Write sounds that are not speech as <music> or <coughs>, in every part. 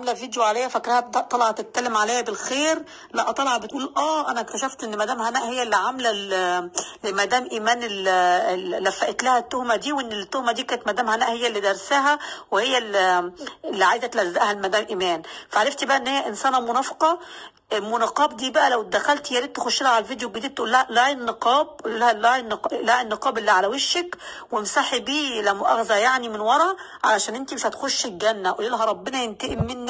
عامله فيديو عليا فاكراها طالعه تتكلم عليا بالخير لا طالعه بتقول اه انا اكتشفت ان مدام هناء هي اللي عامله مدام ايمان اللي لفقت لها التهمه دي وان التهمه دي كانت مدام هناء هي اللي دارساها وهي اللي عايزه تلزقها لمدام ايمان فعرفت بقى ان هي انسانه منافقه المنقاب دي بقى لو دخلت يا ريت تخش لها على الفيديو الجديد تقول لها لا النقاب لا لا النقاب, لا النقاب اللي على وشك وامسحي بيه لا مؤاخذه يعني من ورا علشان انت مش هتخشي الجنه قولي لها ربنا ينتقم منك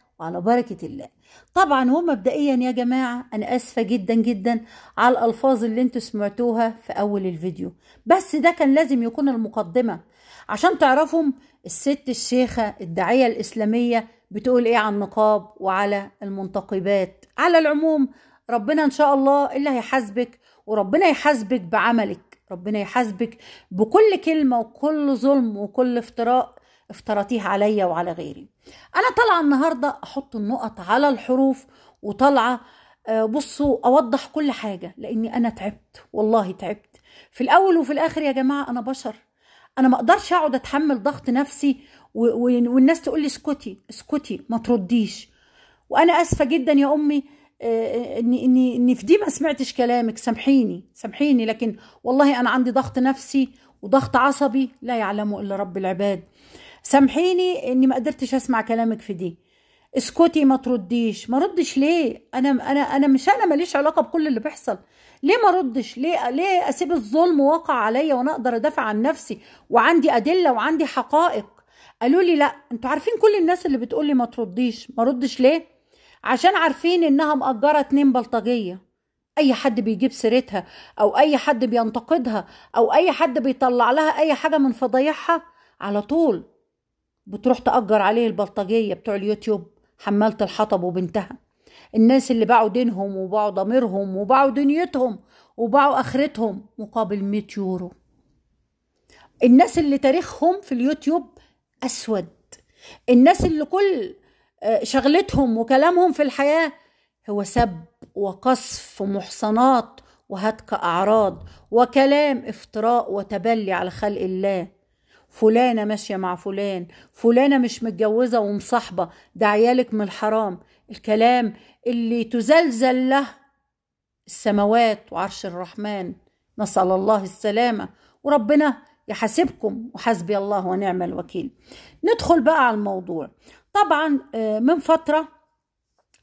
وعلى بركة الله طبعا ومبدئيا يا جماعة أنا أسفة جدا جدا على الألفاظ اللي انتوا سمعتوها في أول الفيديو بس ده كان لازم يكون المقدمة عشان تعرفهم الست الشيخة الداعية الإسلامية بتقول إيه عن النقاب وعلى المنتقبات على العموم ربنا إن شاء الله اللي هيحاسبك وربنا يحاسبك بعملك ربنا يحاسبك بكل كلمة وكل ظلم وكل افتراء افترضتيها عليا وعلى غيري انا طالعه النهارده احط النقط على الحروف وطالعه آه، بصوا اوضح كل حاجه لاني انا تعبت والله تعبت في الاول وفي الاخر يا جماعه انا بشر انا ما اقدرش اقعد اتحمل ضغط نفسي والناس تقول لي اسكتي اسكتي ما ترديش وانا اسفه جدا يا امي آه، آه، اني اني اني في دي ما سمعتش كلامك سامحيني سامحيني لكن والله انا عندي ضغط نفسي وضغط عصبي لا يعلمه الا رب العباد سامحيني اني ما قدرتش اسمع كلامك في دي اسكتي ما ترديش ما ردش ليه انا انا انا مش انا ماليش علاقه بكل اللي بيحصل ليه ما ردش ليه ليه اسيب الظلم واقع عليا وانا اقدر ادافع عن نفسي وعندي ادله وعندي حقائق قالوا لي لا انتوا عارفين كل الناس اللي بتقول لي ما ترديش ما ردش ليه عشان عارفين انها مأجره اتنين بلطجيه اي حد بيجيب سيرتها او اي حد بينتقدها او اي حد بيطلع لها اي حاجه من فضايحها على طول بتروح تأجر عليه البلطجية بتوع اليوتيوب حمالة الحطب وبنتها الناس اللي باعوا دينهم وباعوا ضميرهم وباعوا دنيتهم وباعوا آخرتهم مقابل 100 يورو الناس اللي تاريخهم في اليوتيوب أسود الناس اللي كل آه، شغلتهم وكلامهم في الحياة هو سب وقصف ومحصنات وهتك أعراض وكلام افتراء وتبلي على خلق الله فلانة ماشية مع فلان فلانة مش متجوزة ومصاحبة ده عيالك من الحرام الكلام اللي تزلزل له السماوات وعرش الرحمن نسأل الله السلامة وربنا يحاسبكم وحسبي الله ونعم الوكيل ندخل بقى على الموضوع طبعا آه، من فترة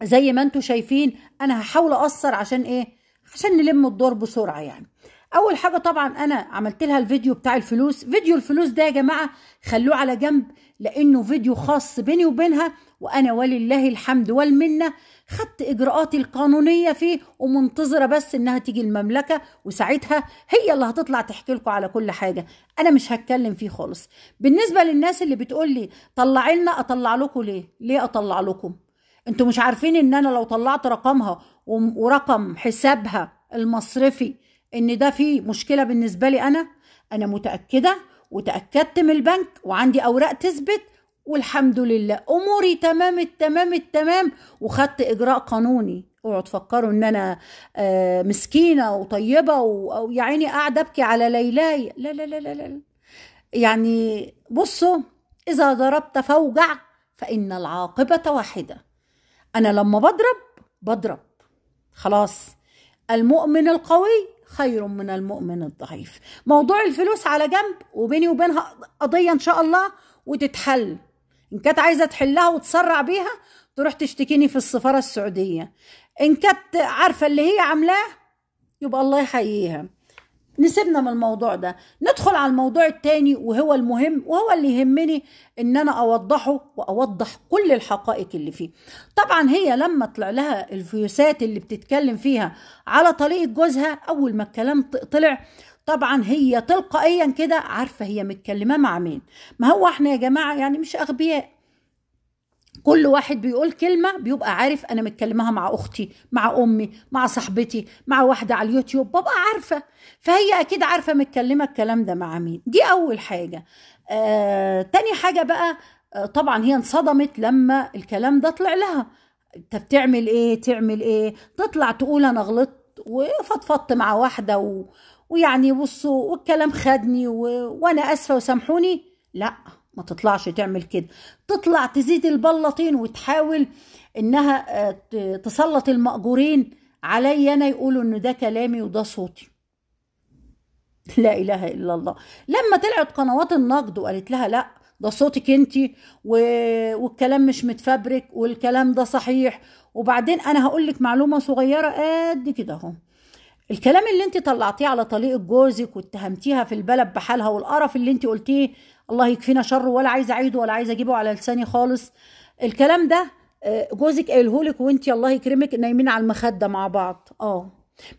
زي ما انتم شايفين انا هحاول اقصر عشان ايه عشان نلم الدور بسرعة يعني اول حاجه طبعا انا عملت لها الفيديو بتاع الفلوس فيديو الفلوس ده يا جماعه خلوه على جنب لانه فيديو خاص بيني وبينها وانا ولله الحمد والمنه خدت اجراءاتي القانونيه فيه ومنتظره بس انها تيجي المملكه وساعتها هي اللي هتطلع تحكي لكم على كل حاجه انا مش هتكلم فيه خالص بالنسبه للناس اللي بتقول لي طلعي لنا اطلع لكم ليه ليه اطلع لكم انتوا مش عارفين ان انا لو طلعت رقمها ورقم حسابها المصرفي ان ده فيه مشكله بالنسبه لي انا انا متاكده وتاكدت من البنك وعندي اوراق تثبت والحمد لله اموري تمام التمام التمام وخدت اجراء قانوني اوعوا تفكروا ان انا آه، مسكينه وطيبه ويا عيني قاعده ابكي على ليلاي لا لا لا لا لا يعني بصوا اذا ضربت فوجع فان العاقبه واحده انا لما بضرب بضرب خلاص المؤمن القوي خير من المؤمن الضعيف موضوع الفلوس على جنب وبيني وبينها قضية إن شاء الله وتتحل إن كانت عايزة تحلها وتسرع بيها تروح تشتكيني في السفارة السعودية إن كانت عارفة اللي هي عاملاه يبقى الله يحييها نسيبنا من الموضوع ده ندخل على الموضوع التاني وهو المهم وهو اللي يهمني ان انا اوضحه واوضح كل الحقائق اللي فيه طبعا هي لما طلع لها الفيوسات اللي بتتكلم فيها على طريقه جوزها اول ما الكلام طلع طبعا هي تلقائيا كده عارفه هي متكلمه مع مين ما هو احنا يا جماعه يعني مش اغبياء كل واحد بيقول كلمة بيبقى عارف أنا متكلمها مع أختي مع أمي مع صاحبتي مع واحدة على اليوتيوب ببقى عارفة فهي أكيد عارفة متكلمة الكلام ده مع مين دي أول حاجة آه، تاني حاجة بقى آه، طبعا هي انصدمت لما الكلام ده طلع لها انت بتعمل ايه تعمل ايه تطلع تقول انا غلطت وفضفضت مع واحده و... ويعني بصوا والكلام خدني و... وانا اسفه وسامحوني لا ما تطلعش تعمل كده تطلع تزيد البلاطين وتحاول انها آه، تسلط المأجورين علي انا يقولوا ان ده كلامي وده صوتي لا اله الا الله لما طلعت قنوات النقد وقالت لها لا ده صوتك انت و... والكلام مش متفبرك والكلام ده صحيح وبعدين انا هقول لك معلومه صغيره قد كده اهو الكلام اللي انت طلعتيه على طليقه جوزك واتهمتيها في البلد بحالها والقرف اللي انت قلتيه الله يكفينا شره ولا عايزه اعيده ولا عايزه اجيبه على لساني خالص الكلام ده آه، جوزك لك وانت الله يكرمك نايمين على المخده مع بعض اه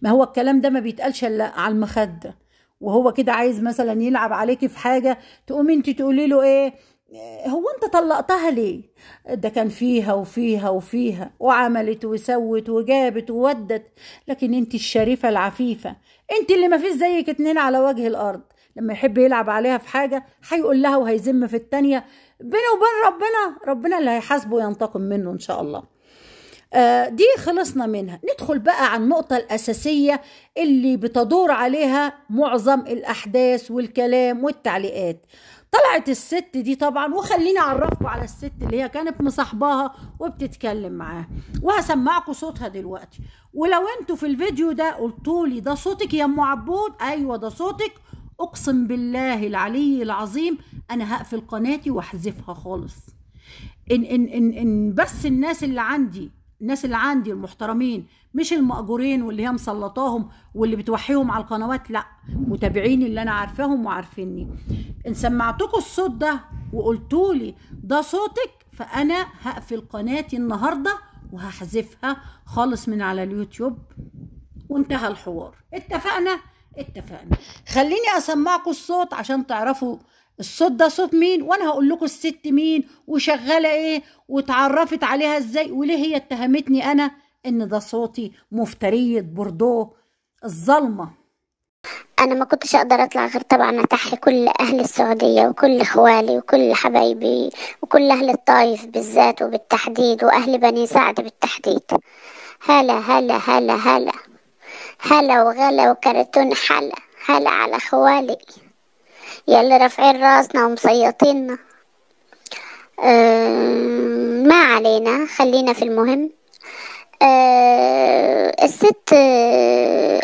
ما هو الكلام ده ما بيتقالش الا على المخده وهو كده عايز مثلا يلعب عليكي في حاجه تقومي انت تقولي له ايه آه، هو انت طلقتها ليه ده كان فيها وفيها وفيها وعملت وسوت وجابت وودت لكن انت الشريفه العفيفه انت اللي ما فيش زيك اتنين على وجه الارض لما يحب يلعب عليها في حاجه هيقول لها وهيذم في الثانيه بينه وبين ربنا ربنا اللي هيحاسبه وينتقم منه ان شاء الله آه، دي خلصنا منها ندخل بقى على النقطة الأساسية اللي بتدور عليها معظم الأحداث والكلام والتعليقات طلعت الست دي طبعا وخليني أعرفكم على الست اللي هي كانت مصاحباها وبتتكلم معاها وهسمعكم صوتها دلوقتي ولو انتوا في الفيديو ده قلتولي ده صوتك يا أم عبود أيوة ده صوتك اقسم بالله العلي العظيم انا هقفل قناتي واحذفها خالص ان ان ان ان بس الناس اللي عندي الناس اللي عندي المحترمين مش المأجورين واللي هي مسلطاهم واللي بتوحيهم على القنوات لا متابعيني اللي انا عارفاهم وعارفيني ان سمعتكم الصوت ده وقلتولي ده صوتك فانا هقفل قناتي النهارده وهحذفها خالص من على اليوتيوب وانتهى الحوار اتفقنا اتفقنا خليني اسمعكم الصوت عشان تعرفوا الصوت ده صوت مين وانا هقول لكم الست مين وشغاله ايه واتعرفت عليها ازاي وليه هي اتهمتني انا ان ده صوتي مفتريه بوردو الظلمه انا ما كنتش اقدر اطلع غير طبعا اتحي كل اهل السعوديه وكل اخوالي وكل حبايبي وكل اهل الطايف بالذات وبالتحديد واهل بني سعد بالتحديد هلا هلا هلا هلا هلا وغلا وكرتون حلا هلا على خوالي يلي رافعين راسنا ومصيطينا ما علينا خلينا في المهم أه، الست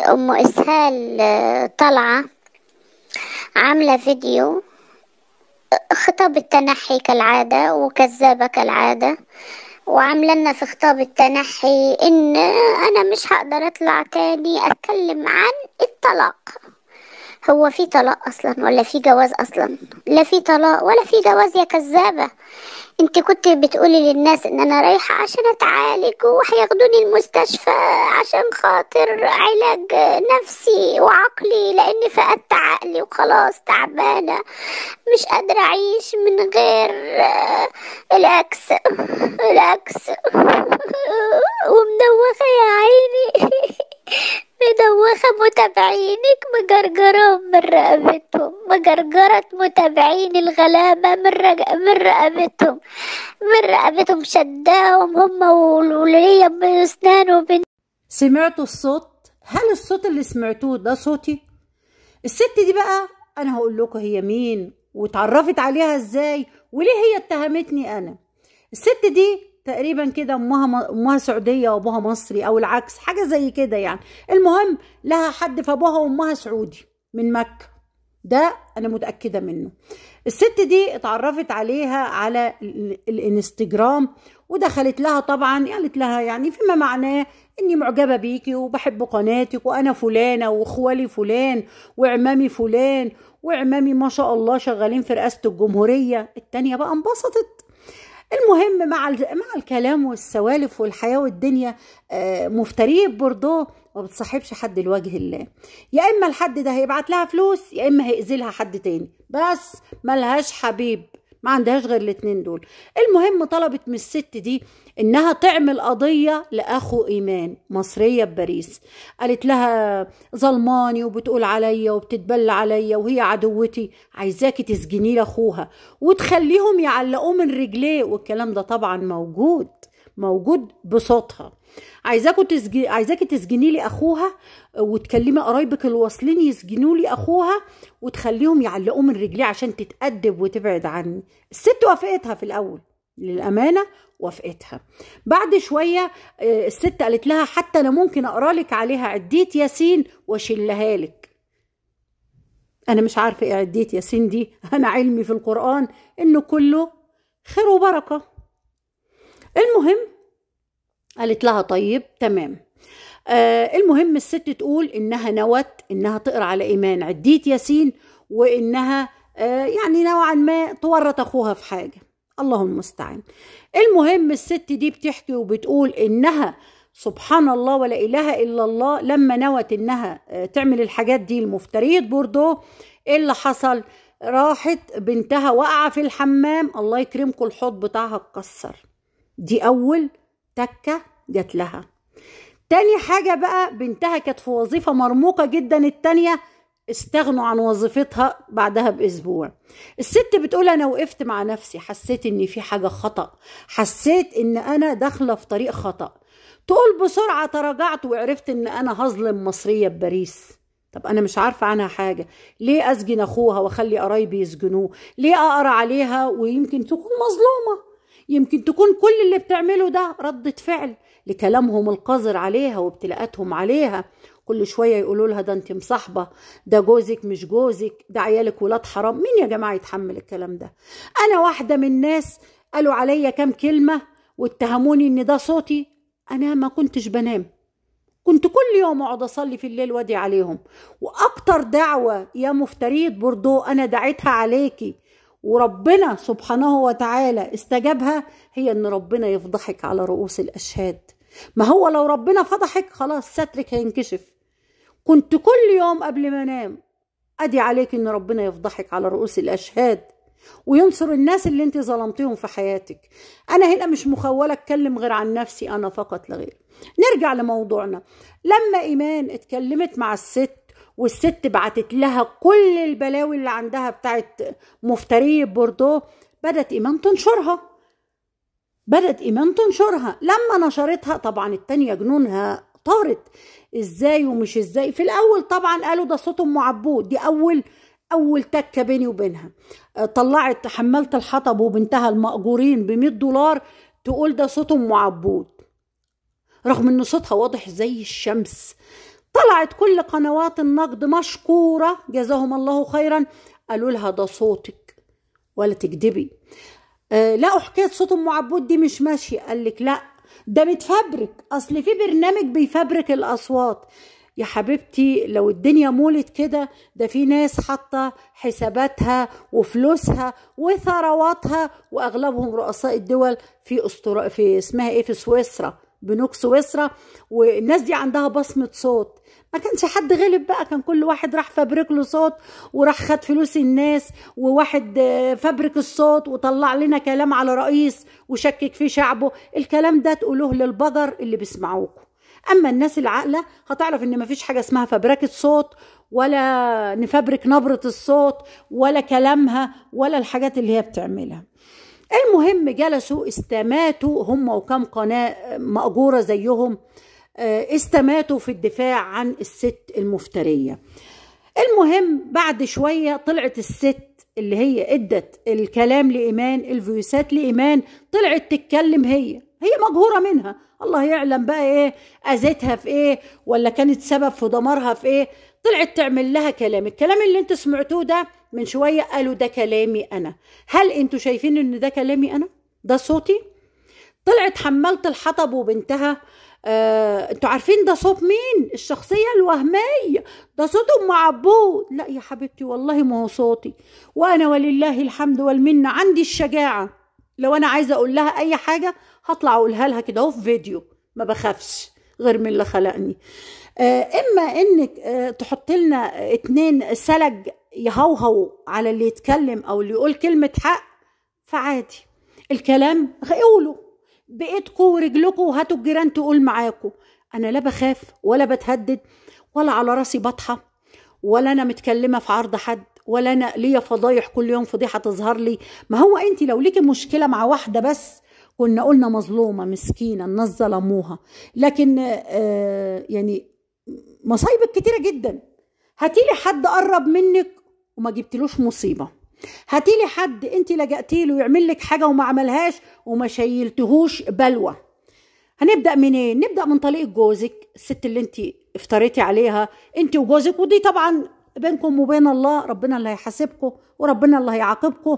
ام اسهال طالعه عامله فيديو خطاب التنحي كالعاده وكذابه كالعاده وعامله لنا في خطاب التنحي ان انا مش هقدر اطلع تاني اتكلم عن الطلاق هو في طلاق اصلا ولا في جواز اصلا لا في طلاق ولا في جواز يا كذابه انت كنت بتقولي للناس ان انا رايحه عشان اتعالج وهياخدوني المستشفى عشان خاطر علاج نفسي وعقلي لاني فقدت عقلي وخلاص تعبانه مش قادره اعيش من غير آه، الاكس الاكس <laughs> ومدوخه يا عيني <laughs> مدوخة متابعينك مجرجراهم من رقبتهم مجرجرة متابعين الغلابة من, رج... من رقبتهم من رقبتهم شداهم هم والولية بأسنان وبن... سمعتوا الصوت؟ هل الصوت اللي سمعتوه ده صوتي؟ الست دي بقى أنا هقول لكم هي مين واتعرفت عليها ازاي وليه هي اتهمتني أنا الست دي تقريبا كده امها امها سعوديه وابوها مصري او العكس حاجه زي كده يعني المهم لها حد فابوها وامها سعودي من مكه ده انا متاكده منه الست دي اتعرفت عليها على الانستجرام ودخلت لها طبعا يعني قالت لها يعني فيما معناه اني معجبه بيكي وبحب قناتك وانا فلانه واخوالي فلان وعمامي فلان وعمامي ما شاء الله شغالين في رئاسه الجمهوريه التانيه بقى انبسطت المهم مع مع الكلام والسوالف والحياه والدنيا آه، مفتريه ببوردو ما بتصاحبش حد لوجه الله يا اما الحد ده هيبعت لها فلوس يا اما هيأذلها حد تاني بس ملهاش حبيب ما عندهاش غير الاتنين دول المهم طلبت من الست دي انها تعمل قضية لاخو ايمان مصرية بباريس قالت لها ظلماني وبتقول عليا وبتتبلى عليا وهي عدوتي عايزاكي تسجنيه لاخوها وتخليهم يعلقوه من رجليه والكلام ده طبعا موجود موجود بصوتها عايزاكوا تسجن... عايزاكي تسجني لي اخوها وتكلمي قرايبك الواصلين يسجنوا لي اخوها وتخليهم يعلقوه من رجليه عشان تتأدب وتبعد عني الست وافقتها في الاول للامانه وافقتها بعد شويه آه، الست قالت لها حتى انا ممكن اقرا لك عليها عديت ياسين واشيلها لك انا مش عارفه ايه عديت ياسين دي انا علمي في القران انه كله خير وبركه المهم قالت لها طيب تمام آه المهم الست تقول انها نوت انها تقرا على ايمان عديت ياسين وانها آه يعني نوعا ما تورط اخوها في حاجه الله المستعان المهم الست دي بتحكي وبتقول انها سبحان الله ولا اله الا الله لما نوت انها آه، تعمل الحاجات دي المفتريه بوردو ايه اللي حصل راحت بنتها واقعه في الحمام الله يكرمكم الحوض بتاعها اتكسر دي أول تكة جات لها تاني حاجة بقى بنتها كانت في وظيفة مرموقة جدا التانية استغنوا عن وظيفتها بعدها باسبوع الست بتقول انا وقفت مع نفسي حسيت ان في حاجه خطا حسيت ان انا داخله في طريق خطا تقول بسرعه تراجعت وعرفت ان انا هظلم مصريه بباريس طب انا مش عارفه عنها حاجه ليه اسجن اخوها واخلي قرايبي يسجنوه ليه اقرا عليها ويمكن تكون مظلومه يمكن تكون كل اللي بتعمله ده ردة فعل لكلامهم القذر عليها وابتلاءاتهم عليها كل شوية يقولوا لها ده انت مصاحبة ده جوزك مش جوزك ده عيالك ولاد حرام مين يا جماعة يتحمل الكلام ده أنا واحدة من الناس قالوا عليا كام كلمة واتهموني ان ده صوتي أنا ما كنتش بنام كنت كل يوم اقعد اصلي في الليل وادي عليهم واكتر دعوه يا مفتريد بردو انا دعيتها عليكي وربنا سبحانه وتعالى استجابها هي ان ربنا يفضحك على رؤوس الاشهاد ما هو لو ربنا فضحك خلاص سترك هينكشف كنت كل يوم قبل ما انام ادي عليك ان ربنا يفضحك على رؤوس الاشهاد وينصر الناس اللي انت ظلمتيهم في حياتك انا هنا مش مخوله اتكلم غير عن نفسي انا فقط لغير نرجع لموضوعنا لما ايمان اتكلمت مع الست والست بعتت لها كل البلاوي اللي عندها بتاعت مفترية بوردو بدأت إيمان تنشرها بدأت إيمان تنشرها لما نشرتها طبعا التانية جنونها طارت ازاي ومش ازاي في الاول طبعا قالوا ده صوت ام عبود دي اول اول تكه بيني وبينها طلعت حماله الحطب وبنتها المأجورين ب دولار تقول ده صوت ام عبود رغم ان صوتها واضح زي الشمس طلعت كل قنوات النقد مشكورة جزاهم الله خيرا قالوا لها ده صوتك ولا تكدبي آه لقوا حكاية صوت أم عبود دي مش ماشية قال لك لا ده متفبرك أصل في برنامج بيفبرك الأصوات يا حبيبتي لو الدنيا مولت كده ده في ناس حاطه حساباتها وفلوسها وثرواتها واغلبهم رؤساء الدول في أسطر... في اسمها ايه في سويسرا بنوك سويسرا والناس دي عندها بصمه صوت ما كانش حد غلب بقى كان كل واحد راح فابرك له صوت وراح خد فلوس الناس وواحد آه، فابرك الصوت وطلع لنا كلام على رئيس وشكك فيه شعبه الكلام ده تقولوه للبجر اللي بيسمعوكوا اما الناس العاقله هتعرف ان مفيش حاجه اسمها فبركه صوت ولا نفبرك نبره الصوت ولا كلامها ولا الحاجات اللي هي بتعملها المهم جلسوا استماتوا هم وكم قناه ماجوره زيهم آه، استماتوا في الدفاع عن الست المفترية المهم بعد شوية طلعت الست اللي هي ادت الكلام لإيمان الفيوسات لإيمان طلعت تتكلم هي هي مجهورة منها الله يعلم بقى ايه اذتها في ايه ولا كانت سبب في دمارها في ايه طلعت تعمل لها كلام الكلام اللي انتوا سمعتوه ده من شوية قالوا ده كلامي انا هل انتوا شايفين ان ده كلامي انا ده صوتي طلعت حملت الحطب وبنتها آه، انتوا عارفين ده صوت مين الشخصية الوهمية ده صوت ام عبود لا يا حبيبتي والله ما هو صوتي وانا ولله الحمد والمنة عندي الشجاعة لو انا عايزة اقول لها اي حاجة هطلع اقولها لها كده في فيديو ما بخافش غير من اللي خلقني آه، اما انك آه، تحط لنا اتنين سلج يهوهو على اللي يتكلم او اللي يقول كلمة حق فعادي الكلام قوله بايدكم ورجلكم وهاتوا الجيران تقول معاكم انا لا بخاف ولا بتهدد ولا على راسي بطحه ولا انا متكلمه في عرض حد ولا انا ليا فضايح كل يوم فضيحه تظهر لي ما هو انت لو ليكي مشكله مع واحده بس كنا قلنا مظلومه مسكينه الناس ظلموها لكن آه يعني مصايبك كتيره جدا هاتيلي حد قرب منك وما جبتلوش مصيبه هاتي لي حد انت لجأتي له يعمل لك حاجه وما عملهاش وما شيلتهوش بلوه هنبدا منين نبدا من طريق جوزك الست اللي انت افتريتي عليها انت وجوزك ودي طبعا بينكم وبين الله ربنا اللي هيحاسبكم وربنا اللي هيعاقبكم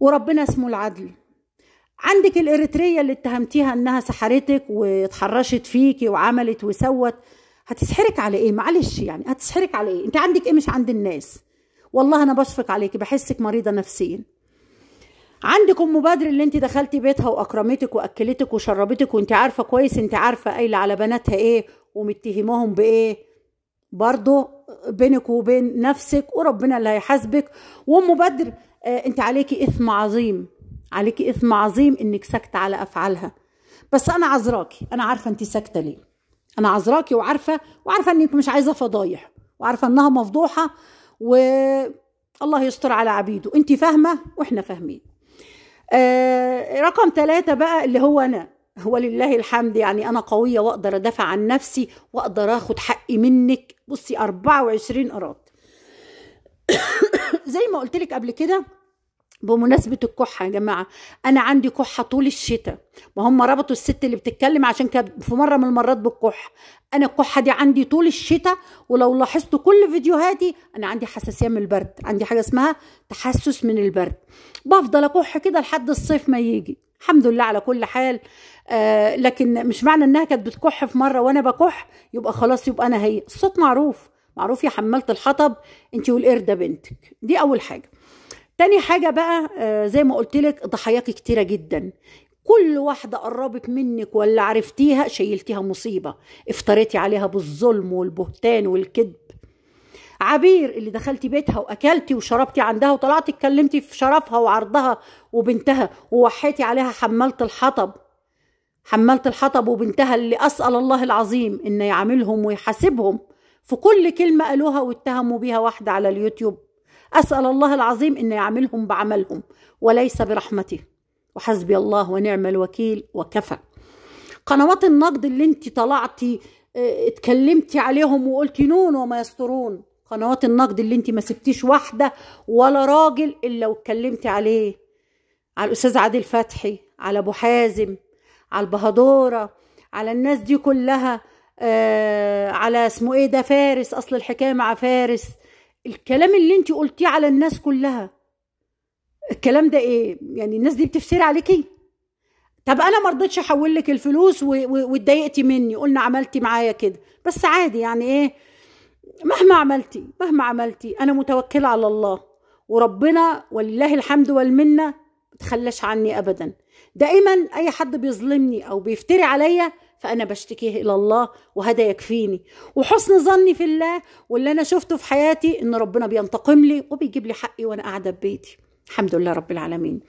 وربنا اسمه العدل عندك الاريتريه اللي اتهمتيها انها سحرتك واتحرشت فيكي وعملت وسوت هتسحرك على ايه معلش يعني هتسحرك على ايه انت عندك ايه مش عند الناس والله انا بشفق عليكي بحسك مريضه نفسيا عندكم مبادرة اللي انت دخلتي بيتها واكرمتك واكلتك وشربتك وانت عارفه كويس انت عارفه قايله على بناتها ايه ومتهماهم بايه برضه بينك وبين نفسك وربنا اللي هيحاسبك وام بدر آه انت عليكي اثم عظيم عليكي اثم عظيم انك ساكته على افعالها بس انا عذراكي انا عارفه انت ساكته ليه انا عذراكي وعارفه وعارفه انك مش عايزه فضايح وعارفه انها مفضوحه والله يستر على عبيده انت فاهمه واحنا فاهمين آه رقم ثلاثة بقى اللي هو انا ولله الحمد يعني انا قويه واقدر ادافع عن نفسي واقدر اخد حقي منك بصي 24 قراط <coughs> زي ما قلت لك قبل كده بمناسبة الكحة يا جماعة أنا عندي كحة طول الشتاء ما هم ربطوا الست اللي بتتكلم عشان كانت في مرة من المرات بالكحة أنا الكحة دي عندي طول الشتاء ولو لاحظتوا كل فيديوهاتي أنا عندي حساسية من البرد عندي حاجة اسمها تحسس من البرد بفضل أكح كده لحد الصيف ما يجي الحمد لله على كل حال آه لكن مش معنى إنها كانت بتكح في مرة وأنا بكح يبقى خلاص يبقى أنا هي الصوت معروف معروف يا حمالة الحطب أنت والقردة بنتك دي أول حاجة تاني حاجة بقى آه، زي ما قلت لك ضحاياكي كتيرة جدا كل واحدة قربت منك ولا عرفتيها شيلتيها مصيبة افتريتي عليها بالظلم والبهتان والكذب عبير اللي دخلتي بيتها واكلتي وشربتي عندها وطلعتي اتكلمتي في شرفها وعرضها وبنتها ووحيتي عليها حمالة الحطب حمالة الحطب وبنتها اللي اسال الله العظيم ان يعاملهم ويحاسبهم في كل كلمة قالوها واتهموا بيها واحدة على اليوتيوب أسأل الله العظيم أن يعملهم بعملهم وليس برحمته وحسبي الله ونعم الوكيل وكفى قنوات النقد اللي انت طلعتي آه، اتكلمتي عليهم وقلتي نون وما يسترون قنوات النقد اللي انت ما سبتيش واحدة ولا راجل إلا واتكلمتي عليه على الأستاذ عادل فتحي على أبو حازم على البهدورة على الناس دي كلها آه على اسمه ايه ده فارس اصل الحكايه مع فارس الكلام اللي انت قلتيه على الناس كلها الكلام ده ايه يعني الناس دي بتفسري عليكي طب انا ما رضيتش احول لك الفلوس واتضايقتي مني قلنا عملتي معايا كده بس عادي يعني ايه مهما عملتي مهما عملتي انا متوكله على الله وربنا ولله الحمد والمنه ما تخلاش عني ابدا دائما اي حد بيظلمني او بيفتري عليا فأنا بشتكيه إلى الله وهذا يكفيني وحسن ظني في الله واللي أنا شفته في حياتي إن ربنا بينتقم لي وبيجيب لي حقي وأنا قاعدة ببيتي الحمد لله رب العالمين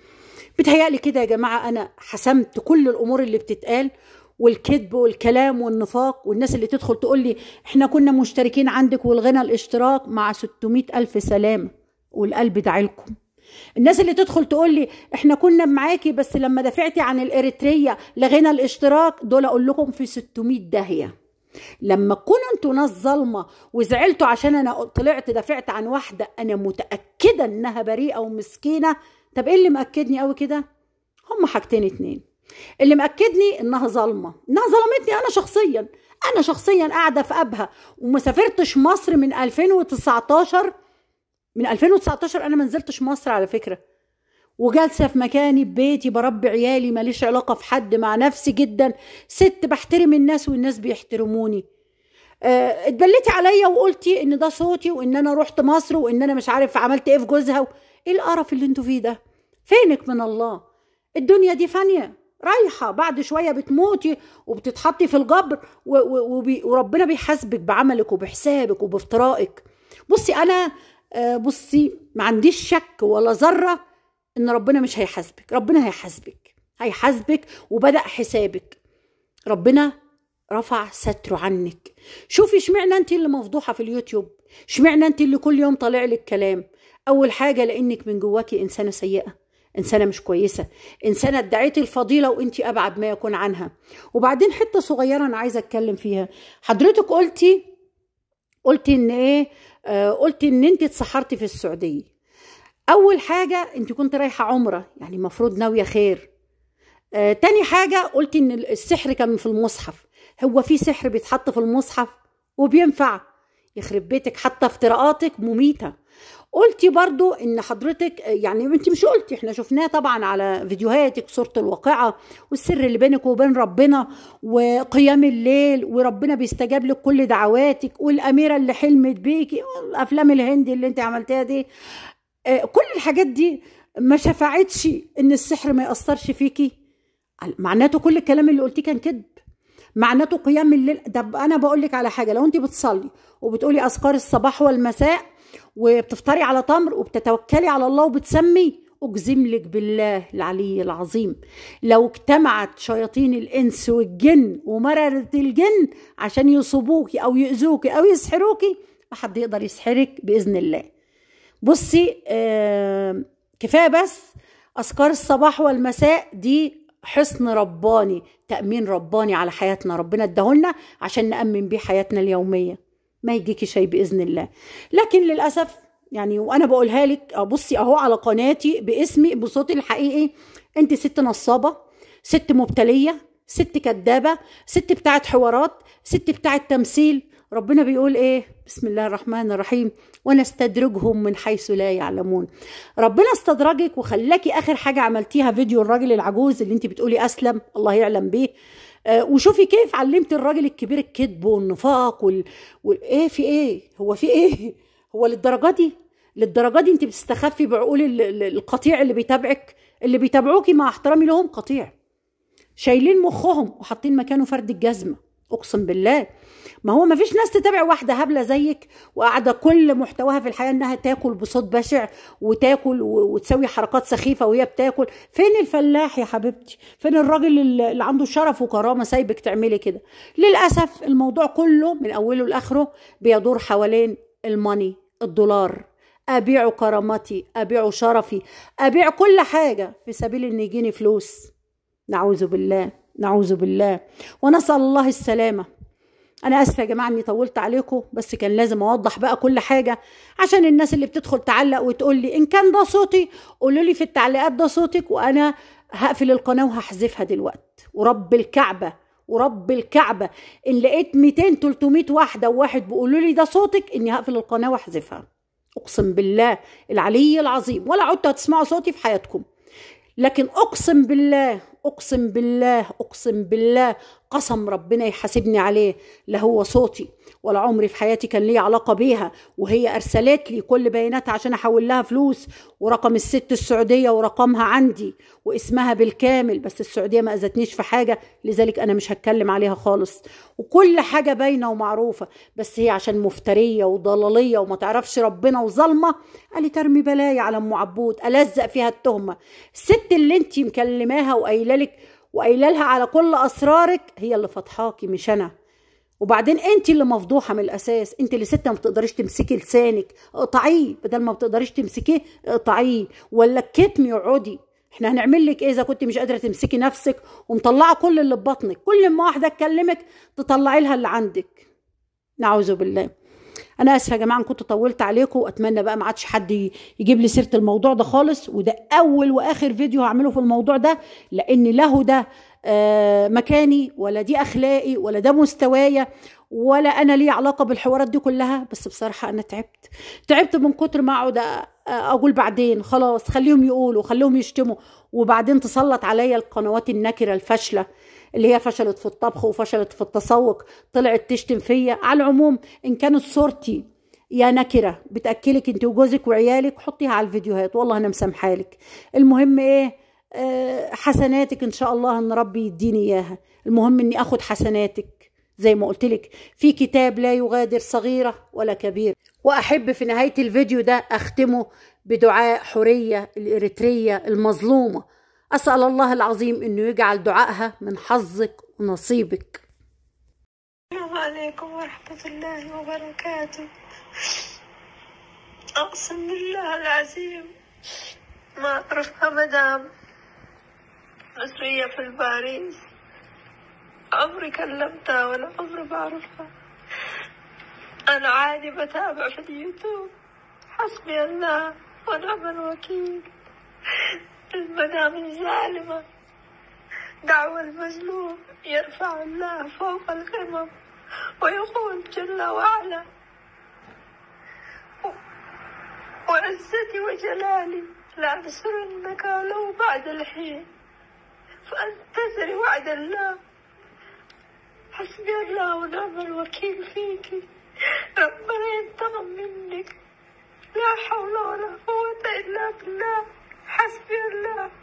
بتهيألي كده يا جماعة أنا حسمت كل الأمور اللي بتتقال والكذب والكلام والنفاق والناس اللي تدخل تقول لي احنا كنا مشتركين عندك والغنى الاشتراك مع 600 ألف سلامة والقلب دعي لكم الناس اللي تدخل تقول لي احنا كنا معاكي بس لما دفعتي عن الاريتريه لغينا الاشتراك دول اقول لكم في 600 داهيه لما تكونوا انتوا ناس ظالمه وزعلتوا عشان انا طلعت دافعت عن واحده انا متاكده انها بريئه ومسكينه طب ايه اللي مأكدني قوي كده هم حاجتين اتنين اللي مأكدني انها ظالمه انها ظلمتني انا شخصيا انا شخصيا قاعده في ابها وما سافرتش مصر من 2019 من 2019 انا ما نزلتش مصر على فكره وجالسه في مكاني ببيتي بربي عيالي ماليش علاقه في حد مع نفسي جدا ست بحترم الناس والناس بيحترموني أه اتبليتي عليا وقلتي ان ده صوتي وان انا رحت مصر وان انا مش عارف عملت ايه في جوزها و... ايه القرف اللي انتوا فيه ده فينك من الله الدنيا دي فانيه رايحه بعد شويه بتموتي وبتتحطي في القبر و... و... وربنا بيحاسبك بعملك وبحسابك وبافترائك بصي انا آه، بصي ما عنديش شك ولا ذره ان ربنا مش هيحاسبك ربنا هيحاسبك هيحاسبك وبدا حسابك ربنا رفع ستره عنك شوفي اشمعنى انت اللي مفضوحه في اليوتيوب اشمعنى انت اللي كل يوم طالع لك كلام اول حاجه لانك من جواكي انسانه سيئه انسانه مش كويسه انسانه ادعيتي الفضيله وانت ابعد ما يكون عنها وبعدين حته صغيره انا عايزه اتكلم فيها حضرتك قلتي قلتي ان ايه آه قلتي ان انت اتسحرتي في السعوديه اول حاجه انت كنت رايحه عمره يعني المفروض ناويه خير آه تاني حاجه قلتي ان السحر كان في المصحف هو في سحر بيتحط في المصحف وبينفع يخرب بيتك حتى افتراءاتك مميته قلتي برضو ان حضرتك يعني انت مش قلتي احنا شفناه طبعا على فيديوهاتك صورة الواقعة والسر اللي بينك وبين ربنا وقيام الليل وربنا بيستجاب لك كل دعواتك والاميرة اللي حلمت بيكي والافلام الهندي اللي انت عملتها دي آه، كل الحاجات دي ما شفعتش ان السحر ما يأثرش فيكي معناته كل الكلام اللي قلتيه كان كده معناته قيام الليل طب انا بقول لك على حاجه لو انت بتصلي وبتقولي اذكار الصباح والمساء وبتفطري على تمر وبتتوكلي على الله وبتسمي اجزم لك بالله العلي العظيم لو اجتمعت شياطين الانس والجن ومرره الجن عشان يصيبوكي او يؤذوكي او يسحروكي حد يقدر يسحرك باذن الله بصي آه كفايه بس اذكار الصباح والمساء دي حصن رباني تأمين رباني على حياتنا ربنا ادهولنا عشان نأمن بيه حياتنا اليومية ما يجيكي شيء بإذن الله لكن للأسف يعني وأنا بقولها لك بصي أهو على قناتي باسمي بصوتي الحقيقي أنت ست نصابة ست مبتلية ست كدابة ست بتاعة حوارات ست بتاعة تمثيل ربنا بيقول ايه بسم الله الرحمن الرحيم ونستدرجهم من حيث لا يعلمون ربنا استدرجك وخلاكي اخر حاجه عملتيها فيديو الراجل العجوز اللي انت بتقولي اسلم الله يعلم بيه آه، وشوفي كيف علمت الراجل الكبير الكذب والنفاق وال... وايه في ايه هو في ايه هو للدرجه دي للدرجه دي انت بتستخفي بعقول القطيع اللي بيتابعك اللي بيتابعوكي مع احترامي لهم قطيع شايلين مخهم وحاطين مكانه فرد الجزمه اقسم بالله ما هو ما فيش ناس تتابع واحده هبله زيك وقاعده كل محتواها في الحياه انها تاكل بصوت بشع وتاكل وتسوي حركات سخيفه وهي بتاكل فين الفلاح يا حبيبتي فين الراجل اللي عنده شرف وكرامه سايبك تعملي كده للاسف الموضوع كله من اوله لاخره بيدور حوالين الماني الدولار ابيع كرامتي ابيع شرفي ابيع كل حاجه في سبيل ان يجيني فلوس نعوذ بالله نعوذ بالله ونسال الله السلامه انا اسفه يا جماعه اني طولت عليكم بس كان لازم اوضح بقى كل حاجه عشان الناس اللي بتدخل تعلق وتقول لي ان كان ده صوتي قولوا لي في التعليقات ده صوتك وانا هقفل القناه وهحذفها دلوقتي ورب الكعبه ورب الكعبه ان لقيت 200 300 واحده وواحد بيقولوا لي ده صوتك اني هقفل القناه واحذفها اقسم بالله العلي العظيم ولا عدتوا هتسمعوا صوتي في حياتكم لكن اقسم بالله اقسم بالله اقسم بالله قسم ربنا يحاسبني عليه لا هو صوتي ولا عمري في حياتي كان لي علاقه بيها وهي ارسلت لي كل بياناتها عشان احول لها فلوس ورقم الست السعوديه ورقمها عندي واسمها بالكامل بس السعوديه ما اذتنيش في حاجه لذلك انا مش هتكلم عليها خالص وكل حاجه باينه ومعروفه بس هي عشان مفتريه وضلاليه وما تعرفش ربنا وظالمه لي ترمي بلاي على ام عبود الزق فيها التهمه الست اللي انت مكلماها وقايله لك وقايله لها على كل اسرارك هي اللي فاتحاكي مش انا وبعدين انت اللي مفضوحه من الاساس انت اللي ست ما بتقدريش تمسكي لسانك اقطعيه بدل ما بتقدريش تمسكيه اقطعيه ولا الكتم اقعدي احنا هنعمل لك ايه اذا كنت مش قادره تمسكي نفسك ومطلعه كل اللي في بطنك كل ما واحده تكلمك تطلعي لها اللي عندك نعوذ بالله انا اسفه يا جماعه ان كنت طولت عليكم واتمنى بقى ما عادش حد يجيب لي سيره الموضوع ده خالص وده اول واخر فيديو هعمله في الموضوع ده لان له ده آه، مكاني ولا دي اخلاقي ولا ده مستوايا ولا انا لي علاقه بالحوارات دي كلها بس بصراحه انا تعبت تعبت من كتر ما اقعد اقول بعدين خلاص خليهم يقولوا خليهم يشتموا وبعدين تسلط عليا القنوات النكره الفاشله اللي هي فشلت في الطبخ وفشلت في التسوق طلعت تشتم فيا على العموم ان كانت صورتي يا نكره بتاكلك انت وجوزك وعيالك حطيها على الفيديوهات والله انا مسامحالك المهم ايه آه، حسناتك ان شاء الله ان ربي يديني اياها المهم اني اخد حسناتك زي ما قلت لك في كتاب لا يغادر صغيره ولا كبيره واحب في نهايه الفيديو ده اختمه بدعاء حوريه الاريتريه المظلومه اسال الله العظيم انه يجعل دعائها من حظك ونصيبك السلام عليكم ورحمه الله وبركاته اقسم بالله العظيم ما اعرف ابدا مصرية في الباريس عمري كلمتها ولا عمري بعرفها أنا عادي بتابع في اليوتيوب حسبي الله ونعم الوكيل المدام الظالمة دعوة المظلوم يرفع الله فوق القمم ويقول جل وعلا وعزتي وجلالي لأنصرنك ولو بعد الحين فأنتظري وعد الله حسبي الله ونعم الوكيل فيك ربنا ينتقم منك لا حول ولا قوة إلا بالله حسبي الله